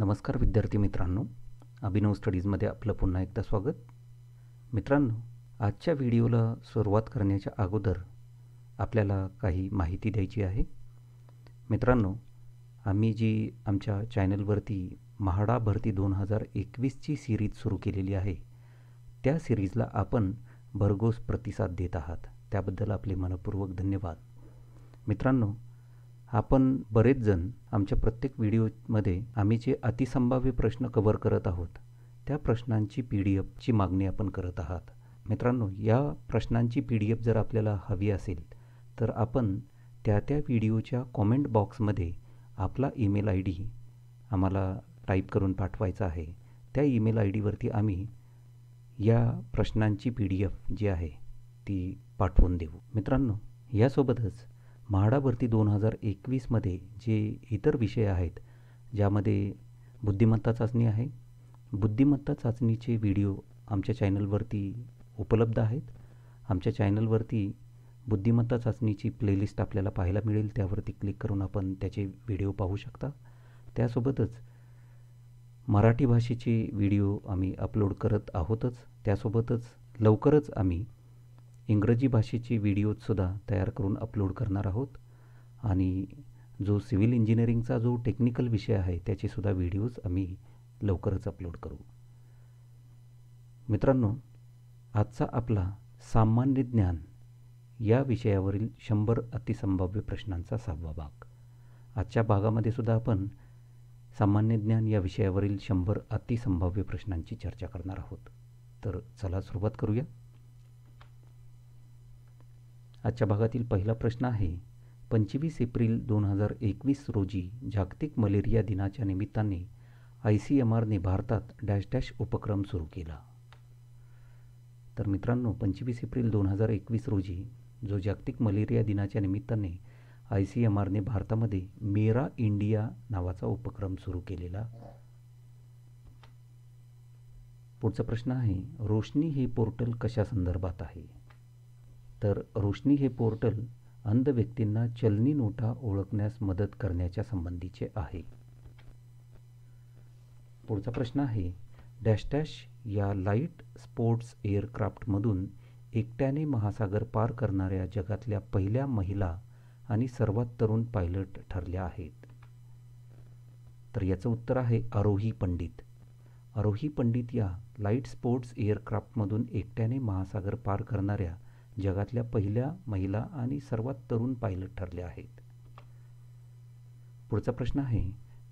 नमस्कार विद्यार्थी मित्रांनो अभिनव स्टडीजमध्ये आपलं पुन्हा एकदा स्वागत मित्रांनो आजच्या व्हिडिओला सुरुवात करण्याच्या अगोदर आपल्याला काही माहिती द्यायची आहे मित्रांनो आम्ही जी आमच्या चॅनलवरती म्हाडा भरती दोन हजार एकवीसची सिरीज सुरू केलेली आहे त्या सिरीजला आपण भरघोस प्रतिसाद देत आहात त्याबद्दल आपले मनपूर्वक धन्यवाद मित्रांनो आपण बरेच जण आमच्या प्रत्येक व्हिडिओमध्ये आम्ही जे अतिसंभाव्य प्रश्न कव्हर करत आहोत त्या प्रश्नांची पी डी एफची मागणी आपण करत आहात मित्रांनो या प्रश्नांची पी डी एफ जर आपल्याला हवी असेल तर आपण त्या त्या व्हिडिओच्या कॉमेंट बॉक्समध्ये आपला ईमेल आय डी आम्हाला टाईप करून पाठवायचा आहे त्या ईमेल आय डीवरती आम्ही या प्रश्नांची पी डी एफ जी आहे ती पाठवून देऊ मित्रांनो यासोबतच म्हाडा भरती दोन हजार एकवीसमध्ये जे इतर विषय आहेत ज्यामध्ये बुद्धिमत्ता चाचणी आहे बुद्धिमत्ता चाचणीचे व्हिडिओ आमच्या चॅनलवरती उपलब्ध आहेत आमच्या चॅनलवरती बुद्धिमत्ता चाचणीची प्लेलिस्ट आपल्याला पाहायला मिळेल त्यावरती क्लिक करून आपण त्याचे व्हिडिओ पाहू शकता त्यासोबतच मराठी भाषेचे व्हिडिओ आम्ही अपलोड करत आहोतच त्यासोबतच लवकरच आम्ही इंग्रजी भाषेचे व्हिडिओजसुद्धा तयार करून अपलोड करणार आहोत आणि जो सिव्हिल इंजिनिअरिंगचा जो टेक्निकल विषय आहे त्याचेसुद्धा व्हिडिओज आम्ही लवकरच अपलोड करू मित्रांनो आजचा आपला सामान्य ज्ञान या विषयावरील शंभर अतिसंभाव्य प्रश्नांचा सहावा भाग आजच्या भागामध्ये सुद्धा आपण सामान्य ज्ञान या विषयावरील शंभर अतिसंभाव्य प्रश्नांची चर्चा करणार आहोत तर चला सुरुवात करूया आजच्या भागातील पहिला प्रश्न आहे पंचवीस एप्रिल दोन हजार एकवीस रोजी जागतिक मलेरिया दिनाच्या निमित्ताने आय सी एम आरने भारतात डॅश डॅश उपक्रम सुरू केला तर मित्रांनो पंचवीस एप्रिल दोन हजार एकवीस रोजी जो जागतिक मलेरिया दिनाच्या निमित्ताने आय सी एम आरने भारतामध्ये मेरा इंडिया नावाचा उपक्रम सुरू केलेला पुढचा प्रश्न आहे रोशनी हे पोर्टल कशा संदर्भात आहे तर रोशनी हे पोर्टल अंध व्यक्तींना चलनी नोटा ओळखण्यास मदत करण्याच्या संबंधीचे आहे पुढचा प्रश्न आहे डॅश डॅश या लाईट स्पोर्ट्स एअरक्राफ्टमधून एकट्याने महासागर पार करणाऱ्या जगातल्या पहिल्या महिला आणि सर्वात तरुण पायलट ठरल्या आहेत तर याचं उत्तर आहे आरोही पंडित आरोही पंडित या लाईट स्पोर्ट्स एअरक्राफ्टमधून एकट्याने महासागर पार करणाऱ्या जगातल्या पहिल्या महिला आणि सर्वात तरुण पायलट ठरल्या आहेत पुढचा प्रश्न आहे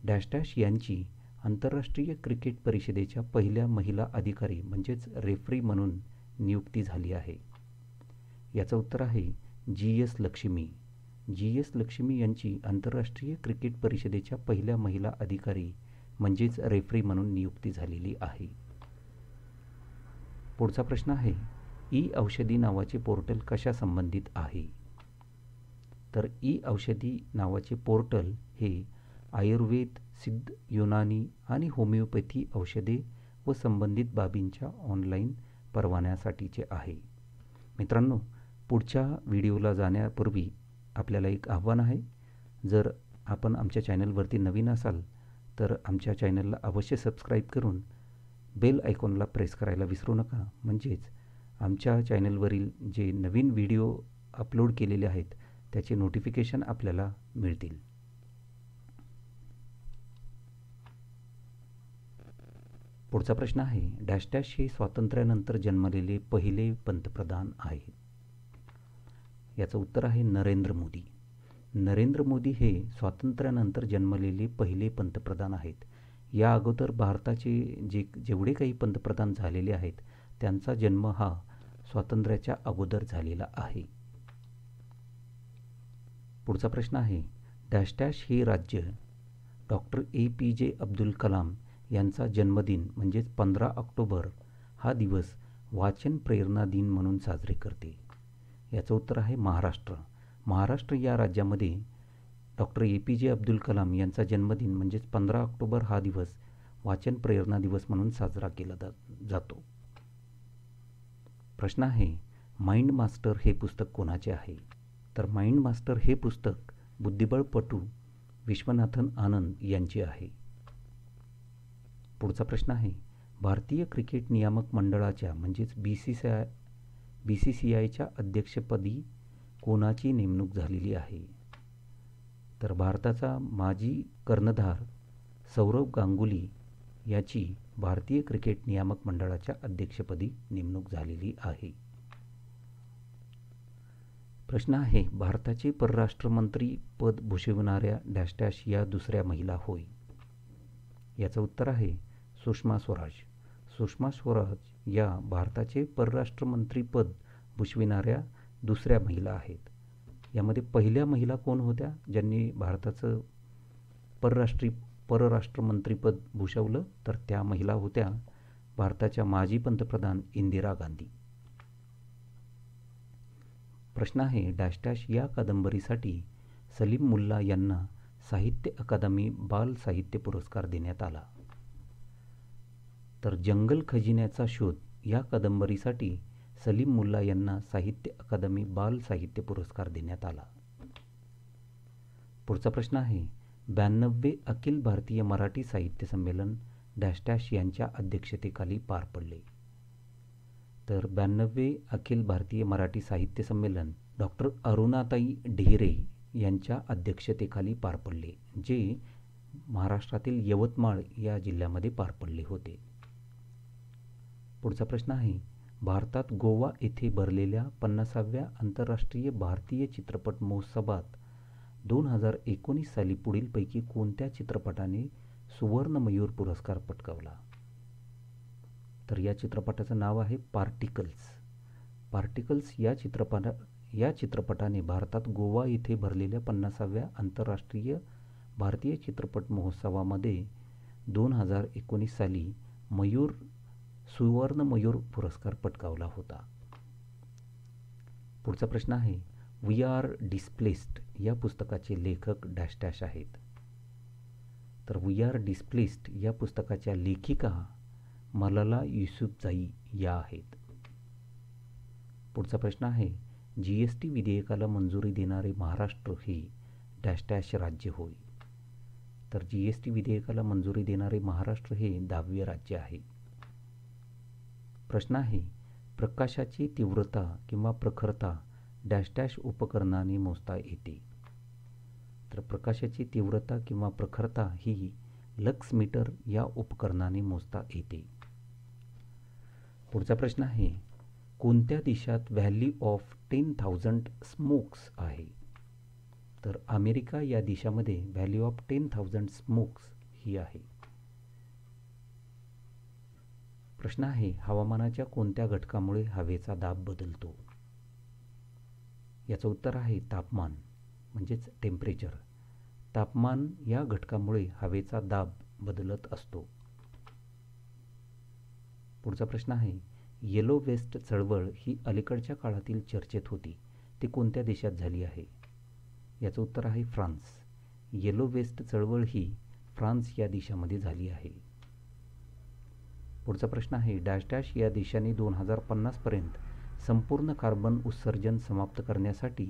डॅश डॅश यांची आंतरराष्ट्रीय क्रिकेट परिषदेच्या पहिल्या महिला अधिकारी म्हणजेच रेफरी म्हणून नियुक्ती झाली आहे याचं उत्तर आहे G S Lakshmi G S Lakshmi यांची आंतरराष्ट्रीय क्रिकेट परिषदेच्या पहिल्या महिला अधिकारी म्हणजेच रेफरी म्हणून नियुक्ती झालेली आहे पुढचा प्रश्न आहे ई औषधी नावाचे पोर्टल कशा संबंधित आहे तर ई औषधी नावाचे पोर्टल हे आयुर्वेद सिद्ध युनानी आणि होमिओपॅथी औषधे व संबंधित बाबींच्या ऑनलाईन परवान्यासाठीचे आहे मित्रांनो पुढच्या व्हिडिओला जाण्यापूर्वी आपल्याला एक आव्हान आहे जर आपण आमच्या चॅनलवरती नवीन असाल तर आमच्या चॅनलला अवश्य सबस्क्राईब करून बेल आयकॉनला प्रेस करायला विसरू नका म्हणजेच आमच्या चॅनलवरील जे नवीन व्हिडिओ अपलोड केलेले आहेत त्याचे नोटिफिकेशन आपल्याला मिळतील पुढचा प्रश्न आहे डॅश डॅश हे स्वातंत्र्यानंतर जन्मलेले पहिले पंतप्रधान आहेत याचं उत्तर आहे नरेंद्र मोदी नरेंद्र मोदी हे स्वातंत्र्यानंतर जन्मलेले पहिले पंतप्रधान आहेत या अगोदर भारताचे जे जेवढे काही पंतप्रधान झालेले आहेत त्यांचा जन्म हा स्वातंत्र्याच्या अगोदर झालेला आहे पुढचा प्रश्न आहे डॅश डॅश हे राज्य डॉक्टर ए पी जे अब्दुल कलाम यांचा जन्मदिन म्हणजेच पंधरा ऑक्टोबर हा दिवस वाचन प्रेरणा दिन म्हणून साजरे करते याचं उत्तर आहे महाराष्ट्र महाराष्ट्र या राज्यामध्ये डॉक्टर ए पी जे अब्दुल कलाम यांचा जन्मदिन म्हणजेच पंधरा ऑक्टोबर हा दिवस वाचन प्रेरणा दिवस म्हणून साजरा केला जातो प्रश्न आहे माइंड मास्टर हे पुस्तक कोणाचे आहे तर माइंड मास्टर हे पुस्तक बुद्धिबळपटू विश्वनाथन आनंद यांचे आहे पुढचा प्रश्न आहे भारतीय क्रिकेट नियामक मंडळाच्या म्हणजेच B C C I B C C आयच्या अध्यक्षपदी कोणाची नेमणूक झालेली आहे तर भारताचा माजी कर्णधार सौरव गांगुली याची भारतीय क्रिकेट नियामक मंडळाच्या अध्यक्षपदी नेमणूक झालेली आहे प्रश्न आहे भारताचे परराष्ट्र पद भूषविणाऱ्या डॅश या दुसऱ्या महिला होय याचं उत्तर आहे सुषमा स्वराज सुषमा स्वराज या भारताचे परराष्ट्र पद भूषविणाऱ्या दुसऱ्या महिला आहेत यामध्ये पहिल्या महिला कोण होत्या ज्यांनी भारताचं परराष्ट्री परराष्ट्र मंत्रीपद भूषवलं तर त्या महिला होत्या भारताच्या माजी पंतप्रधान इंदिरा गांधी प्रश्न आहे डॅशटॅश या कादंबरीसाठी सलीम मुल्ला यांना साहित्य अकादमी बाल साहित्य पुरस्कार देण्यात आला तर जंगल खजिन्याचा शोध या कादंबरीसाठी सलीम मुल्ला यांना साहित्य अकादमी बाल साहित्य पुरस्कार देण्यात आला पुढचा प्रश्न आहे ब्याण्णववे अखिल भारतीय मराठी साहित्य संमेलन डॅश डॅश यांच्या अध्यक्षतेखाली पार पडले तर ब्याण्णवे अखिल भारतीय मराठी साहित्य संमेलन डॉक्टर अरुणाताई ढेरे यांच्या अध्यक्षतेखाली पार पडले जे महाराष्ट्रातील यवतमाळ या जिल्ह्यामध्ये पार पडले होते पुढचा प्रश्न आहे भारतात गोवा येथे भरलेल्या पन्नासाव्या आंतरराष्ट्रीय भारतीय चित्रपट महोत्सवात दोन हजार एकोणीस साली पुढीलपैकी कोणत्या चित्रपटाने सुवर्ण मयूर पुरस्कार पटकावला तर या चित्रपटाचं नाव आहे पार्टिकल्स पार्टिकल्स या चित्रपटा या चित्रपटाने भारतात गोवा येथे भरलेल्या पन्नासाव्या आंतरराष्ट्रीय भारतीय चित्रपट महोत्सवामध्ये दोन हजार एकोणीस साली मयूर सुवर्ण मयूर पुरस्कार पटकावला होता पुढचा प्रश्न आहे वी आर डिस्प्लेस्ड या पुस्तकाचे लेखक डॅश डॅश आहेत तर वी आर डिस्प्लेस्ड या पुस्तकाच्या लेखिका मलाला जाई या आहेत पुढचा प्रश्न आहे जी एस टी विधेयकाला मंजुरी देणारे महाराष्ट्र हे डॅश डॅश राज्य होय तर जी एस टी विधेयकाला मंजुरी देणारे महाराष्ट्र हे दहावे राज्य आहे प्रश्न आहे प्रकाशाची तीव्रता किंवा प्रखरता डॅश डॅश उपकरणाने मोजता येते तर प्रकाशाची तीव्रता किंवा प्रखरता ही लक्स मीटर या उपकरणाने मोजता येते पुढचा प्रश्न आहे कोणत्या देशात value of ten thousand smokes आहे तर अमेरिका या देशामध्ये value of ten thousand smokes ही आहे प्रश्न आहे हवामानाच्या कोणत्या घटकामुळे हवेचा दाब बदलतो याचं उत्तर आहे तापमान म्हणजेच टेम्परेचर तापमान या घटकामुळे हवेचा दाब बदलत असतो पुढचा प्रश्न आहे येलो वेस्ट चळवळ ही अलीकडच्या काळातील चर्चेत होती ती कोणत्या देशात झाली आहे याचं उत्तर आहे फ्रान्स येलो वेस्ट चळवळ ही फ्रान्स या देशामध्ये झाली आहे पुढचा प्रश्न आहे डॅश डॅश या देशाने दोन हजार पन्नासपर्यंत संपूर्ण कार्बन उत्सर्जन समाप्त करण्यासाठी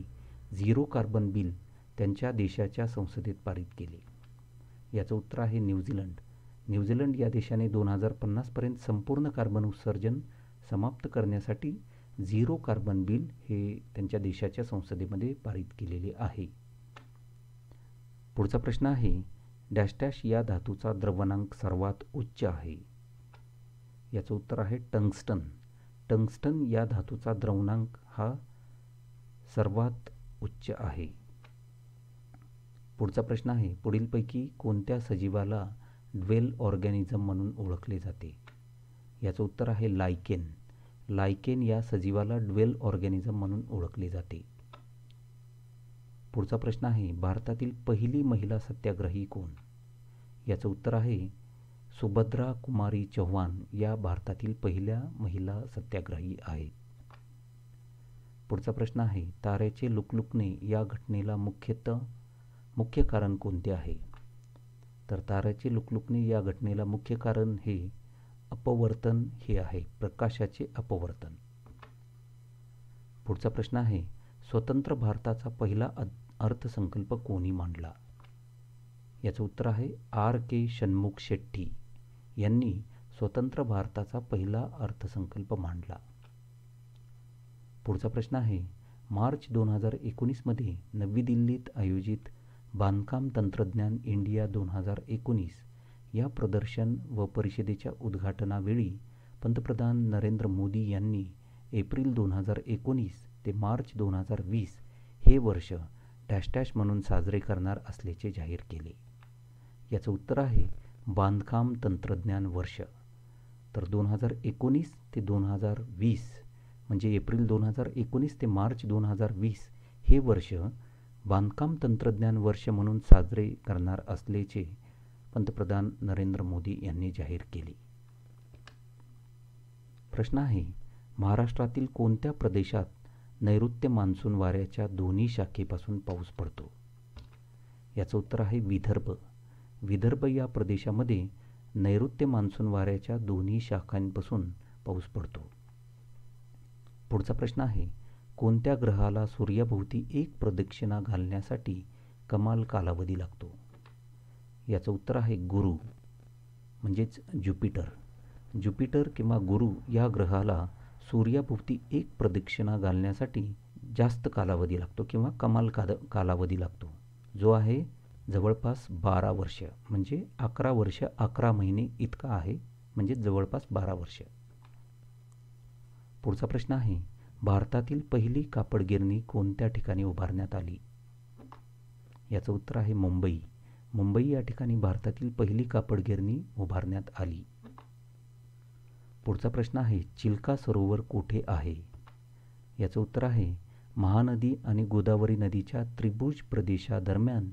झिरो कार्बन बिल त्यांच्या देशाच्या संसदेत पारित केले याचं उत्तर आहे न्यूझीलंड न्यूझीलंड या देशाने दोन हजार पन्नासपर्यंत संपूर्ण कार्बन उत्सर्जन समाप्त करण्यासाठी झिरो कार्बन बिल हे त्यांच्या देशाच्या संसदेमध्ये पारित केलेले आहे पुढचा प्रश्न आहे डॅश डॅश या धातूचा द्रवणांक सर्वात उच्च आहे याचं उत्तर आहे टंगस्टन टंगस्टन या धातूचा द्रवणांक हा सर्वात उच्च आहे पुढचा प्रश्न आहे पुढीलपैकी कोणत्या सजीवाला ड्वेल ऑर्गॅनिझम म्हणून ओळखले जाते याचं उत्तर आहे लायकेन लायकेन या सजीवाला ड्वेल ऑर्गॅनिझम म्हणून ओळखले जाते पुढचा प्रश्न आहे भारतातील पहिली महिला सत्याग्रही कोण याचं उत्तर आहे सुभद्रा कुमारी चव्हाण या भारतातील पहिल्या महिला सत्याग्रही आहेत पुढचा प्रश्न आहे ताऱ्याचे लुकलुकणे या घटनेला मुख्यतः मुख्य कारण कोणते आहे तर ताऱ्याचे लुकलुकणे या घटनेला मुख्य कारण हे अपवर्तन हे आहे प्रकाशाचे अपवर्तन पुढचा प्रश्न आहे स्वतंत्र भारताचा पहिला अर्थसंकल्प कोणी मांडला याचं उत्तर आहे आर के षण्मुख शेट्टी यांनी स्वतंत्र भारताचा पहिला अर्थसंकल्प मांडला पुढचा प्रश्न आहे मार्च दोन हजार एकोणीसमध्ये नवी दिल्लीत आयोजित बांधकाम तंत्रज्ञान इंडिया दोन हजार एकोणीस या प्रदर्शन व परिषदेच्या उद्घाटनावेळी पंतप्रधान नरेंद्र मोदी यांनी एप्रिल दोन हजार एकोणीस ते मार्च दोन हजार वीस हे वर्ष डॅश डॅश म्हणून साजरे करणार असल्याचे जाहीर केले याचं उत्तर आहे बांधकाम तंत्रज्ञान वर्ष तर दोन हजार एकोणीस ते दोन हजार वीस म्हणजे एप्रिल दोन हजार एकोणीस ते मार्च दोन हजार वीस हे वर्ष बांधकाम तंत्रज्ञान वर्ष म्हणून साजरे करणार असल्याचे पंतप्रधान नरेंद्र मोदी यांनी जाहीर केले प्रश्न आहे महाराष्ट्रातील कोणत्या प्रदेशात नैऋत्य मान्सून वाऱ्याच्या दोन्ही शाखेपासून पाऊस पडतो याचं उत्तर आहे विदर्भ विदर्भ या प्रदेशामध्ये नैऋत्य मान्सून वाऱ्याच्या दोन्ही शाखांपासून पाऊस पडतो पुढचा प्रश्न आहे कोणत्या ग्रहाला सूर्याभोवती एक प्रदक्षिणा घालण्यासाठी कमाल कालावधी लागतो याचं उत्तर आहे गुरु म्हणजेच ज्युपिटर ज्युपिटर किंवा गुरु या ग्रहाला सूर्याभोवती एक प्रदक्षिणा घालण्यासाठी जास्त कालावधी लागतो किंवा कमाल काद कालावधी लागतो जो आहे जवळपास बारा वर्ष म्हणजे अकरा वर्ष अकरा महिने इतका आहे म्हणजे जवळपास बारा वर्ष पुढचा प्रश्न आहे भारतातील पहिली कापड गिरणी कोणत्या ठिकाणी उभारण्यात आली याचं उत्तर आहे मुंबई मुंबई या ठिकाणी भारतातील पहिली कापड गिरणी उभारण्यात आली पुढचा प्रश्न आहे चिल्का सरोवर कुठे आहे याचं उत्तर आहे महानदी आणि गोदावरी नदीच्या त्रिभुज प्रदेशादरम्यान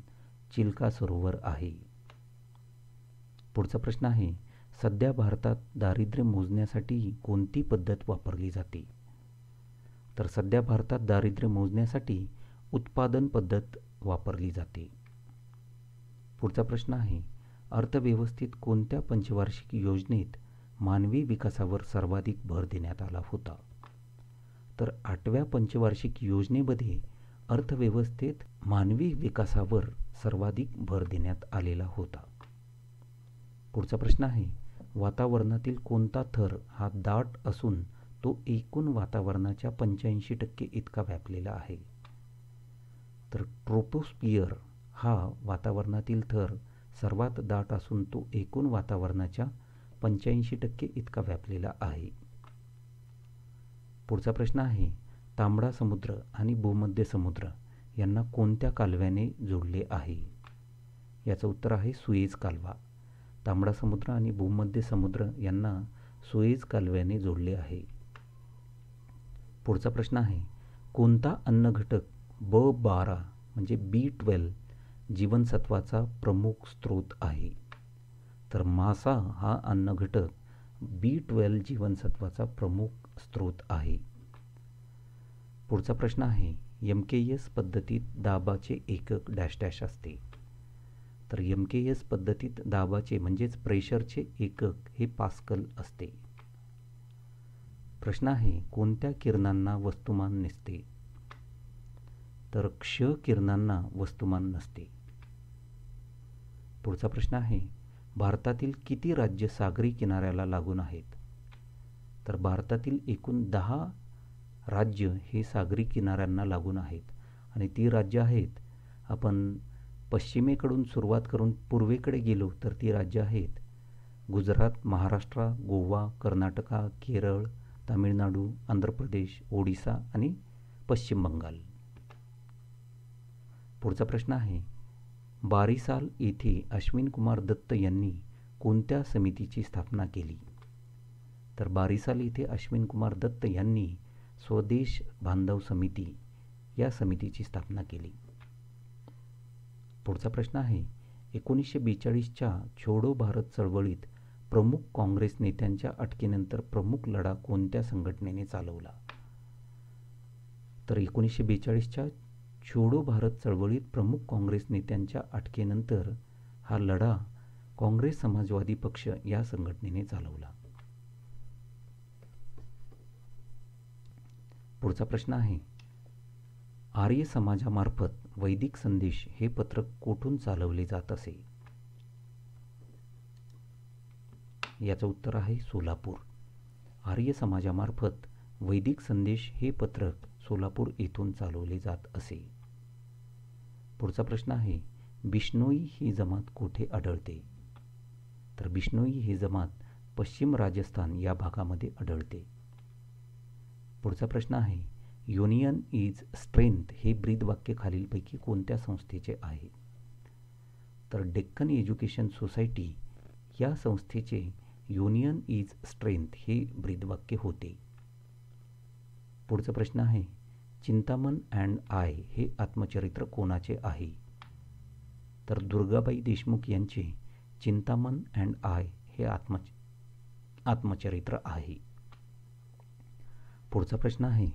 चिल्का सरोवर आहे पुढचा प्रश्न आहे सध्या भारतात दारिद्र्य मोजण्यासाठी कोणती पद्धत वापरली जाते तर सध्या भारतात दारिद्र्य मोजण्यासाठी उत्पादन पद्धत वापरली जाते पुढचा प्रश्न आहे अर्थव्यवस्थेत कोणत्या पंचवार्षिक योजनेत मानवी विकासावर सर्वाधिक भर देण्यात आला होता तर आठव्या पंचवार्षिक योजनेमध्ये अर्थव्यवस्थेत मानवी विकासावर सर्वाधिक भर देण्यात आलेला होता पुढचा प्रश्न आहे वातावरणातील कोणता थर हा दाट असून तो एकूण वातावरणाच्या पंच्याऐंशी टक्के इतका व्यापलेला आहे तर ट्रोपोस्पियर हा वातावरणातील थर सर्वात दाट असून तो एकूण वातावरणाच्या पंच्याऐंशी टक्के इतका व्यापलेला आहे पुढचा प्रश्न आहे तांबडा समुद्र आणि भूमध्य समुद्र यांना कोणत्या कालव्याने जोडले आहे याचं उत्तर आहे सुएज कालवा तांबडा समुद्र आणि भूमध्य समुद्र यांना सुएज कालव्याने जोडले आहे पुढचा प्रश्न आहे कोणता अन्नघटक ब बारा म्हणजे बी ट्वेल्व जीवनसत्वाचा प्रमुख स्रोत आहे तर मासा हा अन्नघटक बी ट्वेल्व जीवनसत्वाचा प्रमुख स्रोत आहे पुढचा प्रश्न आहे एम के एस पद्धतीत दाबाचे एकक डॅश डॅश असते तर एम के एस पद्धतीत दाबाचे म्हणजेच प्रेशरचे एकक हे पास्कल असते प्रश्न आहे कोणत्या किरणांना वस्तुमान नसते तर क्ष किरणांना वस्तुमान नसते पुढचा प्रश्न आहे भारतातील किती राज्य सागरी किनाऱ्याला लागून आहेत तर भारतातील एकूण दहा राज्य हे सागरी किनाऱ्यांना लागून आहेत आणि ती राज्य आहेत आपण पश्चिमेकडून सुरुवात करून पूर्वेकडे गेलो तर ती राज्य आहेत गुजरात महाराष्ट्र गोवा कर्नाटका केरळ तामिळनाडू आंध्र प्रदेश ओडिसा आणि पश्चिम बंगाल पुढचा प्रश्न आहे बारिसाल येथे अश्विन कुमार दत्त यांनी कोणत्या समितीची स्थापना केली तर बारिसाल येथे अश्विन कुमार दत्त यांनी स्वदेश बांधव समिती या समितीची स्थापना केली पुढचा प्रश्न आहे एकोणीसशे बेचाळीसच्या छोडो भारत चळवळीत प्रमुख काँग्रेस नेत्यांच्या अटकेनंतर प्रमुख लढा कोणत्या संघटनेने चालवला तर एकोणीसशे बेचाळीसच्या छोडो भारत चळवळीत प्रमुख काँग्रेस नेत्यांच्या अटकेनंतर हा लढा काँग्रेस समाजवादी पक्ष या संघटनेने चालवला पुढचा प्रश्न आहे आर्य समाजामार्फत वैदिक संदेश हे पत्रक कोठून चालवले जात असे याचं उत्तर आहे सोलापूर आर्य समाजामार्फत वैदिक संदेश हे पत्रक सोलापूर येथून चालवले जात असे पुढचा प्रश्न आहे बिष्णोई ही जमात कोठे आढळते तर बिष्णोई ही जमात पश्चिम राजस्थान या भागामध्ये आढळते पुढचा प्रश्न आहे युनियन इज स्ट्रेंथ हे ब्रीद वाक्य खालीलपैकी कोणत्या संस्थेचे आहे तर डेक्कन एज्युकेशन सोसायटी या संस्थेचे युनियन इज स्ट्रेंथ हे ब्रीदवाक्य होते पुढचा प्रश्न आहे चिंतामन अँड आय हे आत्मचरित्र कोणाचे आहे तर दुर्गाबाई देशमुख यांचे चिंतामन अँड आय हे आत्म आत्मचरित्र आहे पुढचा प्रश्न आहे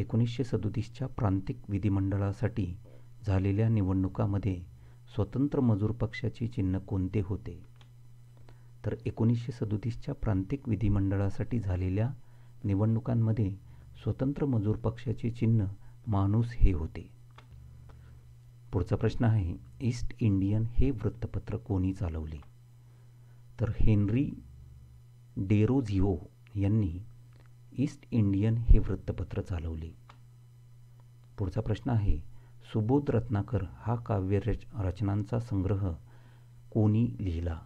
एकोणीसशे सदोतीसच्या प्रांतिक विधिमंडळासाठी झालेल्या निवडणुकामध्ये स्वतंत्र मजूर पक्षाचे चिन्ह कोणते होते तर एकोणीसशे सदोतीसच्या प्रांतिक विधिमंडळासाठी झालेल्या निवडणुकांमध्ये स्वतंत्र मजूर पक्षाचे चिन्ह माणूस हे होते पुढचा प्रश्न आहे ईस्ट इंडियन हे वृत्तपत्र कोणी चालवले तर हेनरी डेरोझिओ यांनी ईस्ट इंडियन हे वृत्तपत्र चालवले पुढचा प्रश्न आहे सुबोध रत्नाकर हा काव्य रच रचनांचा संग्रह कोणी लिहिला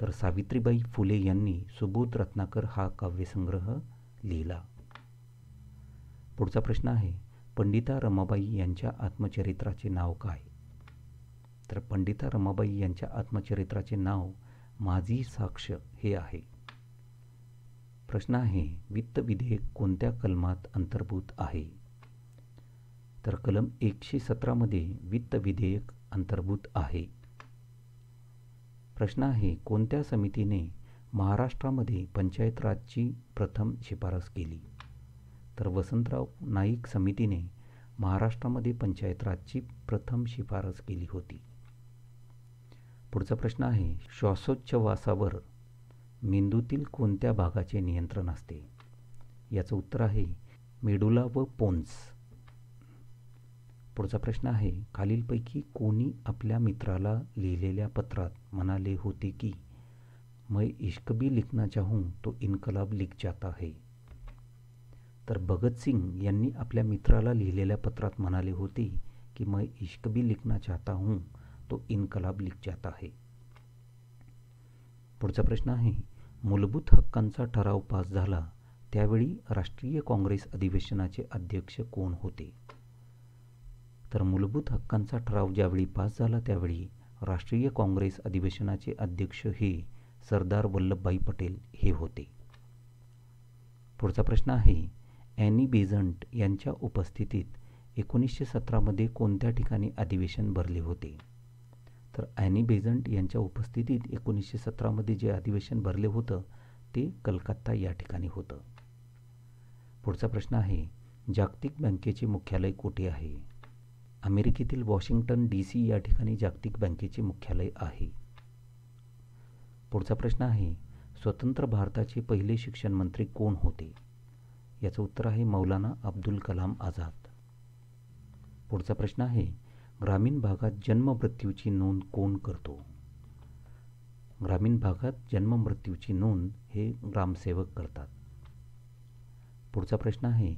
तर सावित्रीबाई फुले यांनी सुबोध रत्नाकर हा काव्यसंग्रह लिहिला पुढचा प्रश्न आहे पंडिता रमाबाई यांच्या आत्मचरित्राचे नाव काय तर पंडिता रमाबाई यांच्या आत्मचरित्राचे नाव माझी साक्ष हे आहे प्रश्न आहे वित्त विधेयक कोणत्या कलमात अंतर्भूत आहे तर कलम एकशे सतरामध्ये वित्त विधेयक अंतर्भूत आहे प्रश्न आहे कोणत्या समितीने महाराष्ट्रामध्ये पंचायत राजची प्रथम शिफारस केली तर वसंतराव नाईक समितीने महाराष्ट्रामध्ये पंचायत राजची प्रथम शिफारस केली होती पुढचा प्रश्न आहे श्वासोच्छवासावर मेंदूतील कोणत्या भागाचे नियंत्रण असते याचं उत्तर आहे मेडुला व पोन्स पुढचा प्रश्न आहे खालीलपैकी कोणी आपल्या मित्राला लिहिलेल्या पत्रात म्हणाले होते की मैं इश्कबी लिखना चाहूं तो इन्कलाब लिख जाता है तर भगतसिंग यांनी आपल्या मित्राला लिहिलेल्या पत्रात म्हणाले होते की मैं इश्कबी लिखना चाहता हूं तो इन्कलाब लिख जाता है पुढचा प्रश्न आहे मूलभूत हक्कांचा ठराव पास झाला त्यावेळी राष्ट्रीय काँग्रेस अधिवेशनाचे अध्यक्ष कोण होते तर मूलभूत हक्कांचा ठराव ज्यावेळी पास झाला त्यावेळी राष्ट्रीय काँग्रेस अधिवेशनाचे अध्यक्ष हे सरदार वल्लभभाई पटेल हे होते पुढचा प्रश्न आहे ॲनी बेझंट यांच्या उपस्थितीत एकोणीसशे सतरामध्ये कोणत्या ठिकाणी अधिवेशन भरले होते तर ॲनी बेझंट यांच्या उपस्थितीत एकोणीसशे सतरामध्ये जे अधिवेशन भरले होतं ते कलकत्ता या ठिकाणी होतं पुढचा प्रश्न आहे जागतिक बँकेचे मुख्यालय कुठे आहे अमेरिकेतील वॉशिंग्टन डी सी या ठिकाणी जागतिक बँकेचे मुख्यालय आहे पुढचा प्रश्न आहे स्वतंत्र भारताचे पहिले शिक्षण मंत्री कोण होते याचं उत्तर आहे मौलाना अब्दुल कलाम आझाद पुढचा प्रश्न आहे ग्रामीण भागात जन्ममृत्यूची नोंद कोण करतो ग्रामीण भागात जन्ममृत्यूची नोंद हे ग्रामसेवक करतात पुढचा प्रश्न आहे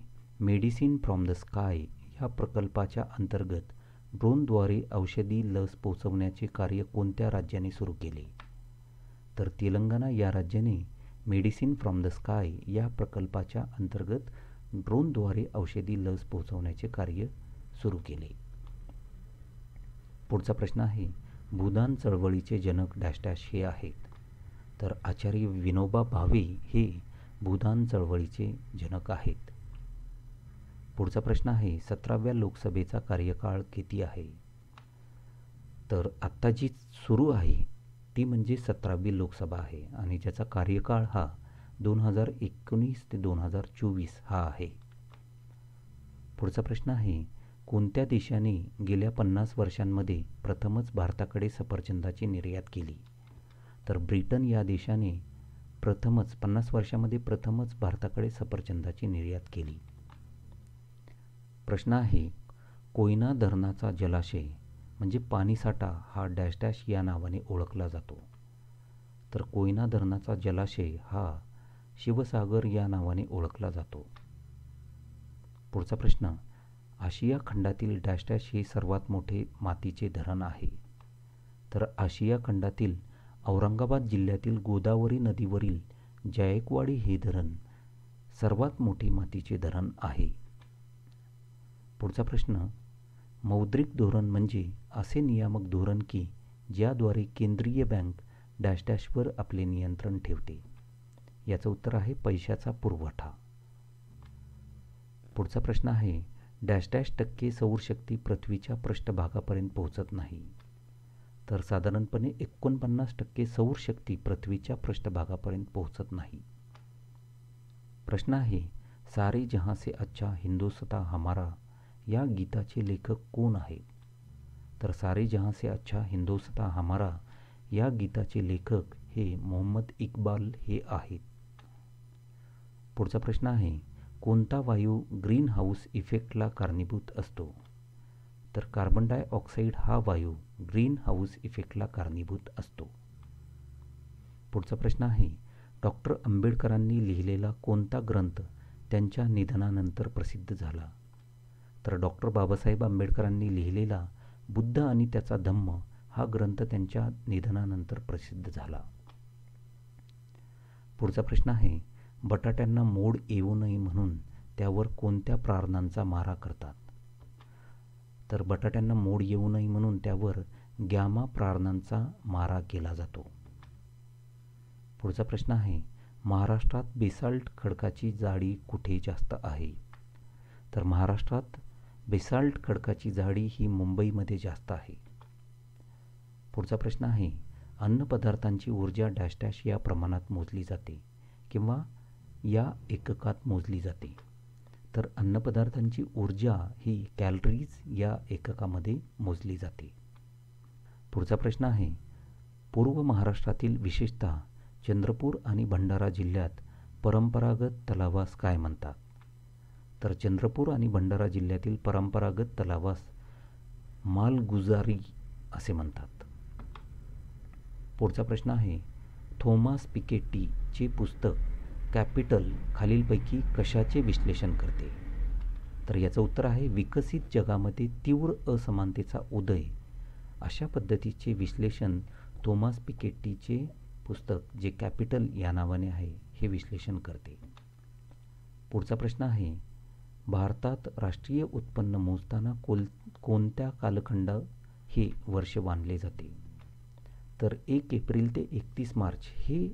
मेडिसिन फ्रॉम द स्काय या प्रकल्पाच्या अंतर्गत ड्रोनद्वारे औषधी लस पोचवण्याचे कार्य कोणत्या राज्याने सुरू केले तर तेलंगणा या राज्याने मेडिसिन फ्रॉम द स्काय या प्रकल्पाच्या अंतर्गत ड्रोनद्वारे औषधी लस पोहोचवण्याचे कार्य सुरू केले पुढचा प्रश्न आहे भूदान चळवळीचे जनक डॅश हे आहेत तर आचार्य विनोबा भावे हे भूदान चळवळीचे जनक आहेत पुढचा प्रश्न आहे सतराव्या लोकसभेचा कार्यकाळ किती आहे तर आत्ता जी सुरू आहे ती म्हणजे सतरावी लोकसभा आहे आणि ज्याचा कार्यकाळ हा दोन हजार एकोणीस ते दोन हजार चोवीस हा आहे पुढचा प्रश्न आहे कोणत्या देशाने गेल्या पन्नास वर्षांमध्ये प्रथमच भारताकडे सफरचंदाची निर्यात केली तर ब्रिटन या देशाने प्रथमच पन्नास वर्षामध्ये प्रथमच भारताकडे सफरचंदाची निर्यात केली प्रश्न आहे कोयना धरणाचा जलाशय म्हणजे पाणीसाठा हा डॅश डॅश या नावाने ओळखला जातो तर कोयना धरणाचा जलाशय हा शिवसागर या नावाने ओळखला जातो पुढचा प्रश्न आशिया खंडातील डॅश डॅश हे सर्वात मोठे मातीचे धरण आहे तर आशिया खंडातील औरंगाबाद जिल्ह्यातील गोदावरी नदीवरील जायकवाडी हे धरण सर्वात मोठे मातीचे धरण आहे पुढचा प्रश्न मौद्रिक धोरण म्हणजे असे नियामक धोरण की ज्याद्वारे केंद्रीय बँक डॅश डॅशवर आपले नियंत्रण ठेवते याचं उत्तर आहे पैशाचा पुरवठा पुढचा प्रश्न आहे डॅश डॅश टक्के सौरशक्ती पृथ्वीच्या पृष्ठभागापर्यंत पोहोचत नाही तर साधारणपणे एकोणपन्नास टक्के सौरशक्ती पृथ्वीच्या पृष्ठभागापर्यंत पोहोचत नाही प्रश्न आहे सारे जहां से अच्छा हिंदुस्ता हमारा या गीताचे लेखक कोण आहेत तर सारे जहां से अच्छा हिंदुस्ता हमारा या गीताचे लेखक हे मोहम्मद इक्बाल हे आहेत पुढचा प्रश्न आहे कोणता वायू ग्रीन हाऊस इफेक्टला कारणीभूत असतो तर कार्बन डायऑक्साईड हा वायू ग्रीन हाऊस इफेक्टला कारणीभूत असतो पुढचा प्रश्न आहे डॉक्टर आंबेडकरांनी लिहिलेला कोणता ग्रंथ त्यांच्या निधनानंतर प्रसिद्ध झाला तर डॉक्टर बाबासाहेब आंबेडकरांनी लिहिलेला बुद्ध आणि त्याचा धम्म हा ग्रंथ त्यांच्या निधनानंतर प्रसिद्ध झाला पुढचा प्रश्न आहे बटाट्यांना मोड येऊ नये म्हणून त्यावर कोणत्या प्रारणांचा मारा करतात तर बटाट्यांना मोड येऊ नये म्हणून त्यावर गॅमा प्रारणांचा मारा केला जातो पुढचा प्रश्न आहे महाराष्ट्रात बेसाल्ट खडकाची जाडी कुठे जास्त आहे तर महाराष्ट्रात बेसाल्ट खडकाची जाडी ही मुंबईमध्ये जास्त आहे पुढचा प्रश्न आहे अन्नपदार्थांची ऊर्जा डॅश डॅश या प्रमाणात मोजली जाते किंवा या एककात मोजली जाते तर अन्नपदार्थांची ऊर्जा ही कॅलरीज या एककामध्ये मोजली जाते पुढचा प्रश्न आहे पूर्व महाराष्ट्रातील विशेषतः चंद्रपूर आणि भंडारा जिल्ह्यात परंपरागत तलावास काय म्हणतात तर चंद्रपूर आणि भंडारा जिल्ह्यातील परंपरागत तलावास मालगुजारी असे म्हणतात पुढचा प्रश्न आहे थोमास पिकेटीचे पुस्तक कॅपिटल खालीलपैकी कशाचे विश्लेषण करते तर याचं उत्तर आहे विकसित जगामध्ये तीव्र असमानतेचा उदय अशा पद्धतीचे विश्लेषण थोमास पिकेट्टीचे पुस्तक जे कॅपिटल या नावाने आहे हे विश्लेषण करते पुढचा प्रश्न आहे भारतात राष्ट्रीय उत्पन्न मोजताना कोल कोणत्या कालखंड हे वर्ष मानले जाते तर एक एप्रिल ते एकतीस मार्च हे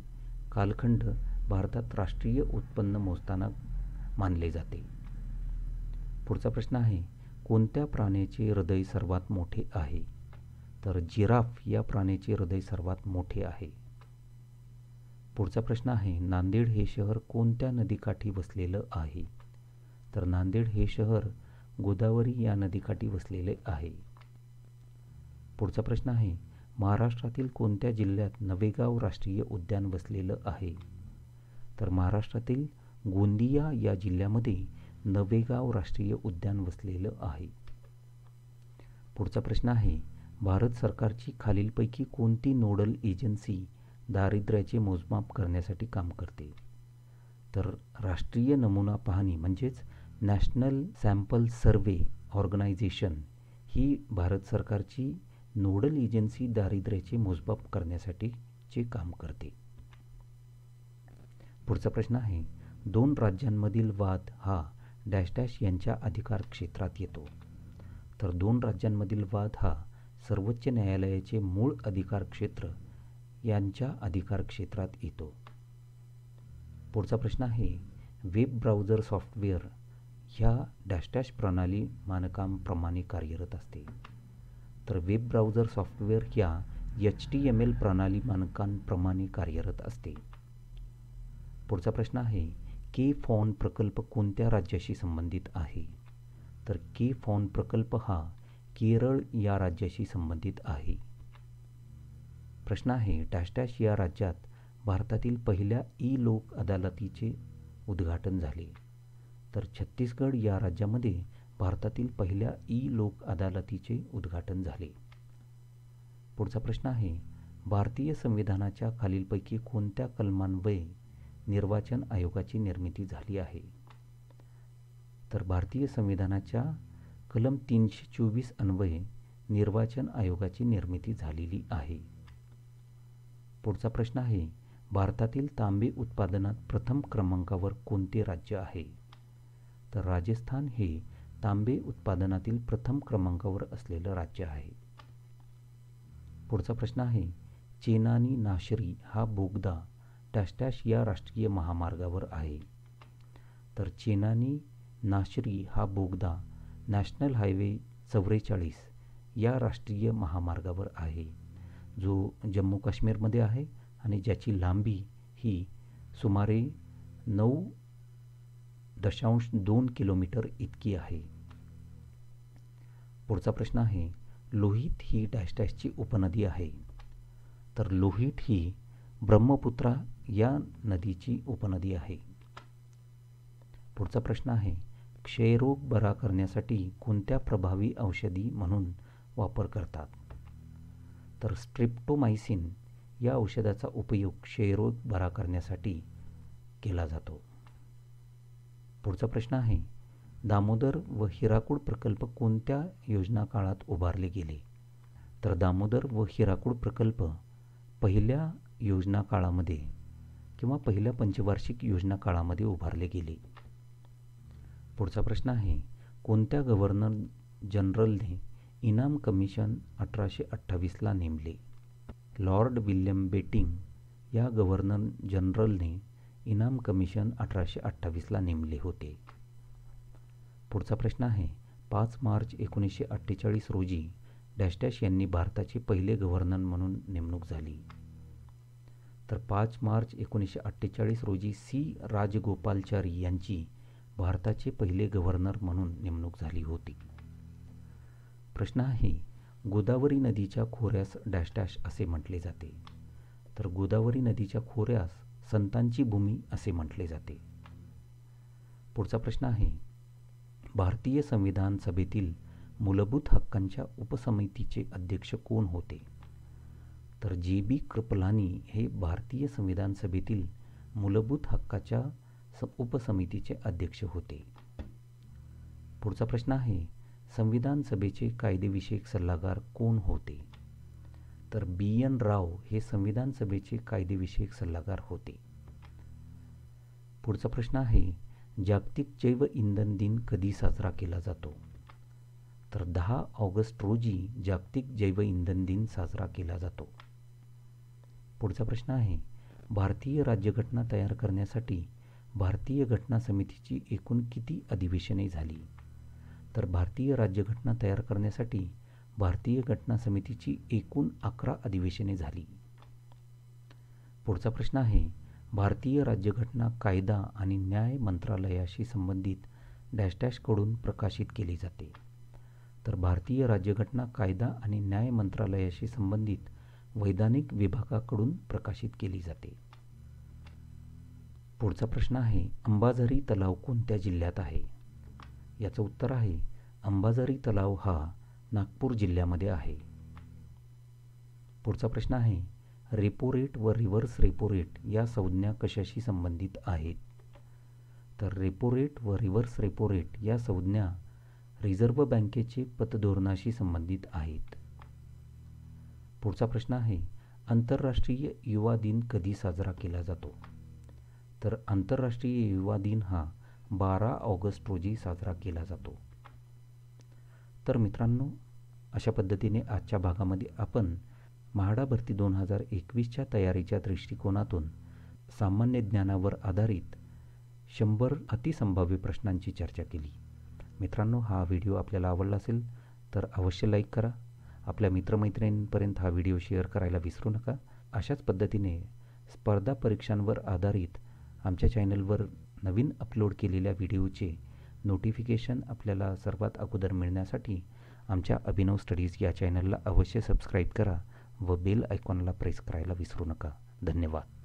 कालखंड भारतात राष्ट्रीय उत्पन्न मोजताना मानले जाते पुढचा प्रश्न आहे कोणत्या प्राण्याचे हृदय सर्वात मोठे आहे तर जिराफ या प्राण्याचे हृदय सर्वात मोठे आहे पुढचा प्रश्न आहे नांदेड हे शहर कोणत्या नदीकाठी वसलेलं आहे तर नांदेड हे शहर गोदावरी या नदीकाठी वसलेले आहे पुढचा प्रश्न आहे महाराष्ट्रातील कोणत्या जिल्ह्यात नवेगाव राष्ट्रीय उद्यान वसलेलं आहे तर महाराष्ट्रातील गोंदिया या जिल्ह्यामध्ये नवेगाव राष्ट्रीय उद्यान वसलेलं आहे पुढचा प्रश्न आहे भारत सरकारची खालीलपैकी कोणती नोडल एजन्सी दारिद्र्याचे मोजमाप करण्यासाठी काम करते तर राष्ट्रीय नमुना पाहणी म्हणजेच नॅशनल सॅम्पल सर्वे ऑर्गनायझेशन ही भारत सरकारची नोडल एजन्सी दारिद्र्याचे मोजमाप करण्यासाठीचे काम करते पुढचा प्रश्न आहे दोन राज्यांमधील वाद हा डॅश डॅश यांच्या अधिकार क्षेत्रात येतो तर दोन राज्यांमधील वाद हा सर्वोच्च न्यायालयाचे मूळ अधिकार क्षेत्र यांच्या अधिकार क्षेत्रात येतो पुढचा प्रश्न आहे वेब ब्राउझर सॉफ्टवेअर ह्या डॅश डॅश प्रणाली मानकांप्रमाणे कार्यरत असते तर वेब ब्राउझर सॉफ्टवेअर ह्या एच टी एम एल प्रणाली मानकांप्रमाणे कार्यरत असते पुढचा प्रश्न आहे के फॉन प्रकल्प कोणत्या राज्याशी संबंधित आहे तर के फॉन प्रकल्प हा केरळ या राज्याशी संबंधित आहे प्रश्न आहे टॅशटॅश या राज्यात भारतातील पहिल्या ई लोक अदालतीचे उद्घाटन झाले तर छत्तीसगड या राज्यामध्ये भारतातील पहिल्या ई लोक अदालतीचे उद्घाटन झाले पुढचा प्रश्न आहे भारतीय संविधानाच्या खालीलपैकी कोणत्या कलमान्वये निर्वाचन आयोगाची निर्मिती झाली आहे तर भारतीय संविधानाच्या कलम तीनशे चोवीस अन्वये निर्वाचन आयोगाची निर्मिती झालेली आहे पुढचा प्रश्न आहे भारतातील तांबे उत्पादनात प्रथम क्रमांकावर कोणते राज्य आहे तर राजस्थान हे तांबे उत्पादनातील प्रथम क्रमांकावर असलेलं राज्य आहे पुढचा प्रश्न आहे चेनानी नाशरी हा बोगदा डॅश या राष्ट्रीय महामार्गावर आहे तर चेनानी नाशरी हा बोगदा नॅशनल हायवे चौवेचाळीस या राष्ट्रीय महामार्गावर आहे जो जम्मू काश्मीरमध्ये आहे आणि ज्याची लांबी ही सुमारे नऊ दशांश दोन किलोमीटर इतकी आहे पुढचा प्रश्न आहे लोहित ही डॅशची उपनदी आहे तर लोहित ही ब्रह्मपुत्रा या नदीची उपनदी आहे पुढचा प्रश्न आहे क्षयरोग बरा करण्यासाठी कोणत्या प्रभावी औषधी म्हणून वापर करतात तर स्ट्रिप्टोमायसिन या औषधाचा उपयोग क्षयरोग बरा करण्यासाठी केला जातो पुढचा प्रश्न आहे दामोदर व हिराकूड प्रकल्प कोणत्या योजना काळात उभारले गेले तर दामोदर व हिराकूड प्रकल्प पहिल्या योजना काळामध्ये किंवा पहिल्या पंचवार्षिक योजना काळामध्ये उभारले गेले पुढचा प्रश्न आहे कोणत्या गव्हर्नर जनरलने इनाम कमिशन अठराशे अठ्ठावीसला नेमले लॉर्ड विल्यम बेटिंग या गव्हर्नर जनरलने इनाम कमिशन अठराशे अठ्ठावीसला नेमले होते पुढचा प्रश्न आहे पाच मार्च एकोणीसशे अठ्ठेचाळीस रोजी डॅश यांनी भारताचे पहिले गव्हर्नर म्हणून नेमणूक झाली तर पाच मार्च एकोणीसशे अठ्ठेचाळीस रोजी सी राजगोपालचारी यांची भारताचे पहिले गव्हर्नर म्हणून नेमणूक झाली होती प्रश्न आहे गोदावरी नदीच्या खोऱ्यास डॅश डॅश असे म्हटले जाते तर गोदावरी नदीच्या खोऱ्यास संतांची भूमी असे म्हटले जाते पुढचा प्रश्न आहे भारतीय संविधान सभेतील मूलभूत हक्कांच्या उपसमितीचे अध्यक्ष कोण होते तर जे बी कृपलानी हे भारतीय संविधान सभेतील मूलभूत हक्काच्या स उपसमितीचे अध्यक्ष होते पुढचा प्रश्न आहे संविधान सभेचे कायदेविषयक सल्लागार कोण होते तर बी एन राव हे संविधान सभेचे कायदेविषयक सल्लागार होते पुढचा प्रश्न आहे जागतिक जैव इंधन दिन कधी साजरा केला जातो तर दहा ऑगस्ट रोजी जागतिक जैव इंधन दिन साजरा केला जातो पुढचा प्रश्न आहे भारतीय राज्यघटना तयार करण्यासाठी भारतीय घटना समितीची एकूण किती अधिवेशने झाली तर भारतीय राज्यघटना तयार करण्यासाठी भारतीय घटना समितीची एकूण अकरा अधिवेशने झाली पुढचा प्रश्न आहे भारतीय राज्यघटना कायदा आणि न्याय मंत्रालयाशी संबंधित डॅश प्रकाशित केली जाते तर भारतीय राज्यघटना कायदा आणि न्याय मंत्रालयाशी संबंधित वैधानिक विभागाकडून प्रकाशित केली जाते पुढचा प्रश्न आहे अंबाझरी तलाव कोणत्या जिल्ह्यात आहे याचं उत्तर आहे अंबाझरी तलाव हा नागपूर जिल्ह्यामध्ये आहे पुढचा प्रश्न आहे रेपो रेट व रिव्हर्स रेपो रेट या संज्ञा कशाशी संबंधित आहेत तर रेपो रेट व रिव्हर्स रेपो रेट या संज्ञा रिझर्व्ह बँकेचे पतधोरणाशी संबंधित आहेत पुढचा प्रश्न आहे आंतरराष्ट्रीय युवा दिन कधी साजरा केला जातो तर आंतरराष्ट्रीय युवा दिन हा बारा ऑगस्ट रोजी साजरा केला जातो तर मित्रांनो अशा पद्धतीने आजच्या भागामध्ये आपण म्हाडा भरती दोन हजार एकवीसच्या तयारीच्या दृष्टिकोनातून सामान्य ज्ञानावर आधारित शंभर अतिसंभाव्य प्रश्नांची चर्चा केली मित्रांनो हा व्हिडिओ आपल्याला आवडला असेल तर अवश्य लाईक करा आपल्या मित्रमैत्रिणींपर्यंत हा व्हिडिओ शेअर करायला विसरू नका अशाच पद्धतीने स्पर्धा परीक्षांवर आधारित आमच्या चॅनलवर नवीन अपलोड केलेल्या व्हिडिओचे नोटिफिकेशन आपल्याला सर्वात अगोदर मिळण्यासाठी आमच्या अभिनव स्टडीज या चॅनलला अवश्य सबस्क्राईब करा व बेल आयकॉनला प्रेस करायला विसरू नका धन्यवाद